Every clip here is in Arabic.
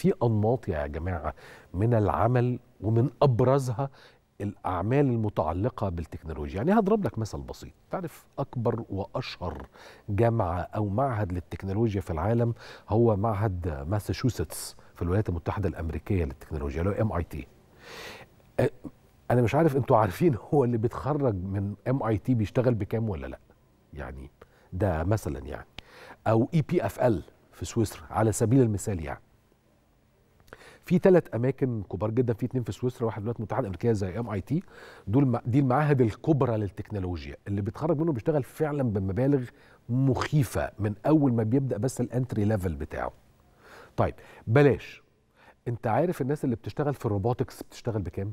في أنماط يا جماعة من العمل ومن أبرزها الأعمال المتعلقة بالتكنولوجيا يعني هضرب لك مثل بسيط تعرف أكبر وأشهر جامعة أو معهد للتكنولوجيا في العالم هو معهد ماساتشوستس في الولايات المتحدة الأمريكية للتكنولوجيا اللي هو ام اي تي أنا مش عارف أنتوا عارفين هو اللي بيتخرج من ام اي تي بيشتغل بكام ولا لأ يعني ده مثلا يعني أو اي بي اف ال في سويسرا على سبيل المثال يعني في ثلاث اماكن كبار جدا في اثنين في سويسرا واحد في الولايات المتحده الامريكيه زي ام اي تي دول دي المعاهد الكبرى للتكنولوجيا اللي بيتخرج منهم بيشتغل فعلا بمبالغ مخيفه من اول ما بيبدا بس الانتري ليفل بتاعه طيب بلاش انت عارف الناس اللي بتشتغل في الروبوتكس بتشتغل بكام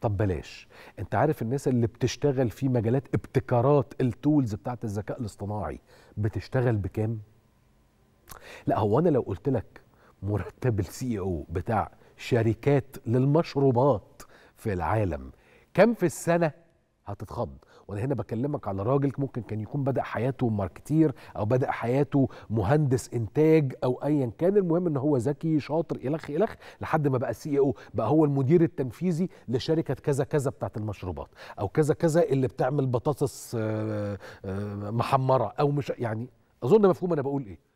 طب بلاش انت عارف الناس اللي بتشتغل في مجالات ابتكارات التولز بتاعت الذكاء الاصطناعي بتشتغل بكام لا هو انا لو قلت لك مرتب السي او e بتاع شركات للمشروبات في العالم كم في السنه هتتخض وانا هنا بكلمك على راجل ممكن كان يكون بدا حياته ماركتير او بدا حياته مهندس انتاج او ايا كان المهم ان هو ذكي شاطر الخ الخ لحد ما بقى سي او e بقى هو المدير التنفيذي لشركه كذا كذا بتاعه المشروبات او كذا كذا اللي بتعمل بطاطس آه، آه، محمره او مش يعني اظن مفهوم انا بقول ايه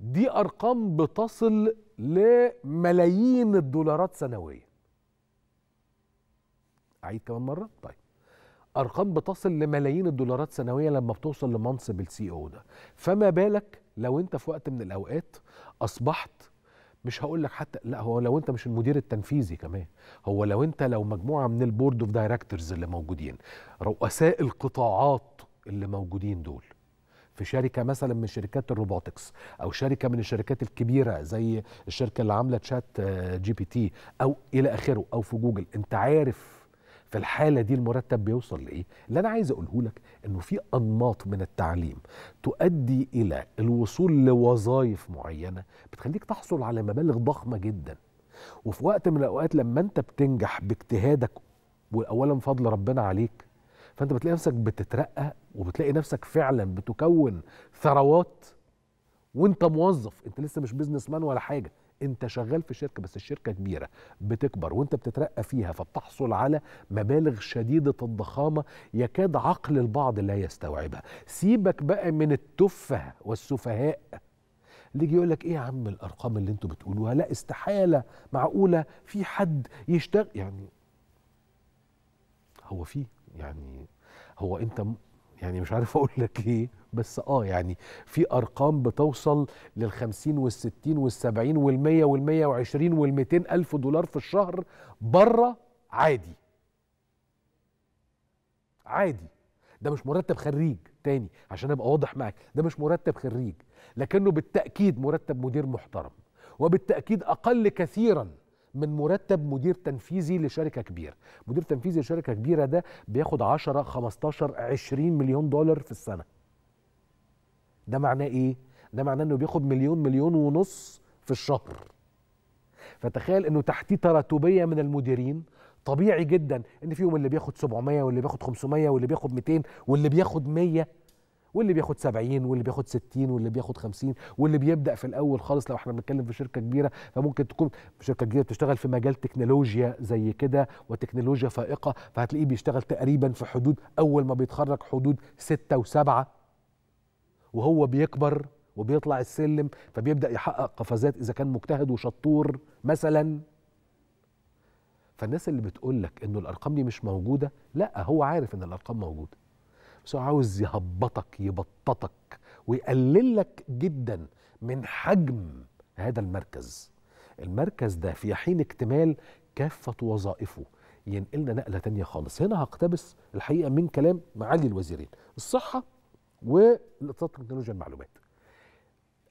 دي ارقام بتصل لملايين الدولارات سنويا اعيد كمان مره طيب ارقام بتصل لملايين الدولارات سنويا لما بتوصل لمنصب السي او e ده فما بالك لو انت في وقت من الاوقات اصبحت مش هقول لك حتى لا هو لو انت مش المدير التنفيذي كمان هو لو انت لو مجموعه من البورد اوف دايركتورز اللي موجودين رؤساء القطاعات اللي موجودين دول في شركه مثلا من شركات الروبوتكس او شركه من الشركات الكبيره زي الشركه اللي عامله تشات آه، جي بي تي او الى اخره او في جوجل انت عارف في الحاله دي المرتب بيوصل لايه اللي انا عايز اقوله لك انه في انماط من التعليم تؤدي الى الوصول لوظائف معينه بتخليك تحصل على مبالغ ضخمه جدا وفي وقت من الاوقات لما انت بتنجح باجتهادك واولا فضل ربنا عليك فانت بتلاقي نفسك بتترقى وبتلاقي نفسك فعلا بتكون ثروات وانت موظف انت لسه مش بيزنس مان ولا حاجه انت شغال في شركه بس الشركه كبيره بتكبر وانت بتترقى فيها فبتحصل على مبالغ شديده الضخامه يكاد عقل البعض لا يستوعبها سيبك بقى من التفه والسفهاء اللي يجي يقول لك ايه يا عم الارقام اللي انتوا بتقولوها لا استحاله معقوله في حد يشتغل يعني هو في يعني هو انت يعني مش عارف اقول لك ايه بس اه يعني في ارقام بتوصل لل 50 وال 60 وال 70 وال 100 وال 120 وال 200 الف دولار في الشهر بره عادي عادي ده مش مرتب خريج تاني عشان ابقى واضح معاك ده مش مرتب خريج لكنه بالتاكيد مرتب مدير محترم وبالتاكيد اقل كثيرا من مرتب مدير تنفيذي لشركه كبيره مدير تنفيذي لشركه كبيره ده بياخد 10 15 20 مليون دولار في السنه ده معناه ايه ده معناه انه بياخد مليون مليون ونص في الشهر فتخيل انه تحتيه تراتبيه من المديرين طبيعي جدا ان فيهم اللي بياخد 700 واللي بياخد 500 واللي بياخد 200 واللي بياخد 100 واللي بياخد 70 واللي بياخد 60 واللي بياخد 50 واللي بيبدا في الاول خالص لو احنا بنتكلم في شركه كبيره فممكن تكون شركه كبيره بتشتغل في مجال تكنولوجيا زي كده وتكنولوجيا فائقه فهتلاقيه بيشتغل تقريبا في حدود اول ما بيتخرج حدود 6 و7 وهو بيكبر وبيطلع السلم فبيبدا يحقق قفزات اذا كان مجتهد وشطور مثلا فالناس اللي بتقول لك انه الارقام دي مش موجوده لا هو عارف ان الارقام موجوده بس هو عاوز يهبطك يبططك ويقلل لك جدا من حجم هذا المركز المركز ده في حين اكتمال كافة وظائفه ينقلنا نقلة تانية خالص هنا هقتبس الحقيقة من كلام معالي الوزيرين الصحة والاتصالات والتكنولوجيا المعلومات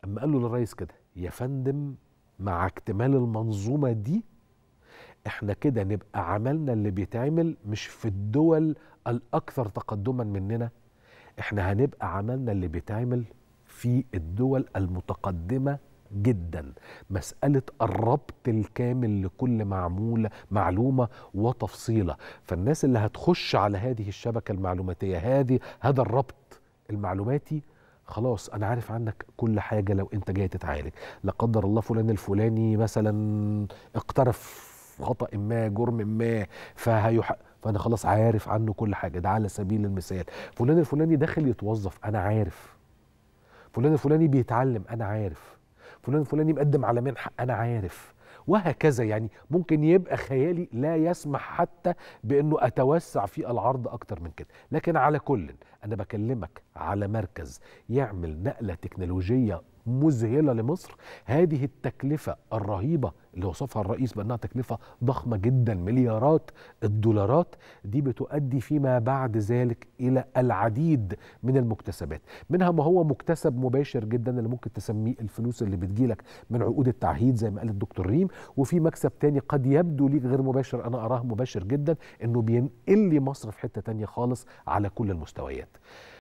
اما قال له للرئيس كده يا فندم مع اكتمال المنظومة دي احنا كده نبقى عملنا اللي بيتعمل مش في الدول الاكثر تقدما مننا احنا هنبقى عملنا اللي بيتعمل في الدول المتقدمه جدا مسألة الربط الكامل لكل معمولة معلومة وتفصيلة فالناس اللي هتخش على هذه الشبكة المعلوماتية هذه هذا الربط المعلوماتي خلاص انا عارف عنك كل حاجه لو انت جاي تتعالج لا قدر الله فلان الفلاني مثلا اقترف خطأ ما جرم ما فهيح... فأنا خلاص عارف عنه كل حاجة ده على سبيل المثال فلان الفلاني داخل يتوظف أنا عارف فلان الفلاني بيتعلم أنا عارف فلان الفلاني مقدم على منحة أنا عارف وهكذا يعني ممكن يبقى خيالي لا يسمح حتى بانه اتوسع في العرض اكتر من كده لكن على كل انا بكلمك على مركز يعمل نقله تكنولوجيه مذهله لمصر هذه التكلفه الرهيبه اللي وصفها الرئيس بانها تكلفه ضخمه جدا مليارات الدولارات دي بتؤدي فيما بعد ذلك الى العديد من المكتسبات منها ما هو مكتسب مباشر جدا اللي ممكن تسميه الفلوس اللي بتجيلك من عقود التعهيد زي ما قال الدكتور ريم وفي مكسب تاني قد يبدو ليك غير مباشر انا اراه مباشر جدا انه بينقل لي مصر في حته تانيه خالص على كل المستويات